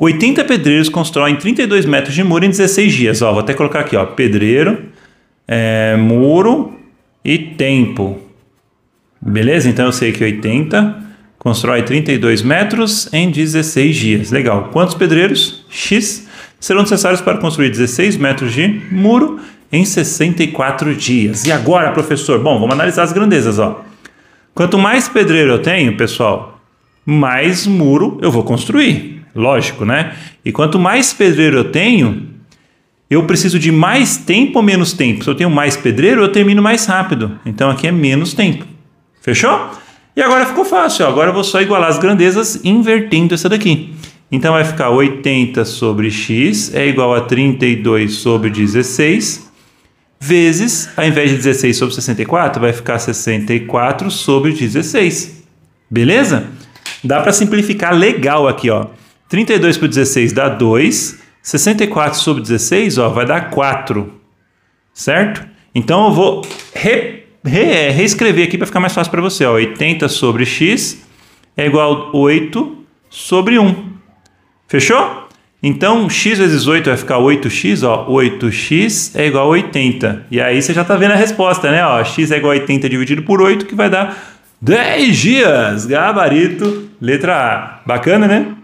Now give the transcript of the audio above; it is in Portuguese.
80 pedreiros constroem 32 metros de muro em 16 dias. Ó, vou até colocar aqui, ó, pedreiro, é, muro e tempo. Beleza? Então eu sei que 80 constrói 32 metros em 16 dias. Legal. Quantos pedreiros? X serão necessários para construir 16 metros de muro em 64 dias. E agora, professor? Bom, vamos analisar as grandezas, ó. Quanto mais pedreiro eu tenho, pessoal, mais muro eu vou construir. Lógico, né? E quanto mais pedreiro eu tenho, eu preciso de mais tempo ou menos tempo? Se eu tenho mais pedreiro, eu termino mais rápido. Então aqui é menos tempo. Fechou? E agora ficou fácil. Agora eu vou só igualar as grandezas invertendo essa daqui. Então vai ficar 80 sobre x é igual a 32 sobre 16 vezes, ao invés de 16 sobre 64, vai ficar 64 sobre 16. Beleza? Dá para simplificar legal aqui, ó. 32 por 16 dá 2. 64 sobre 16 ó, vai dar 4. Certo? Então eu vou re, re, é, reescrever aqui para ficar mais fácil para você. Ó. 80 sobre x é igual a 8 sobre 1. Fechou? Então, x vezes 8 vai ficar 8x, ó, 8x é igual a 80. E aí você já está vendo a resposta, né? Ó, x é igual a 80 dividido por 8, que vai dar 10 dias. Gabarito, letra A. Bacana, né?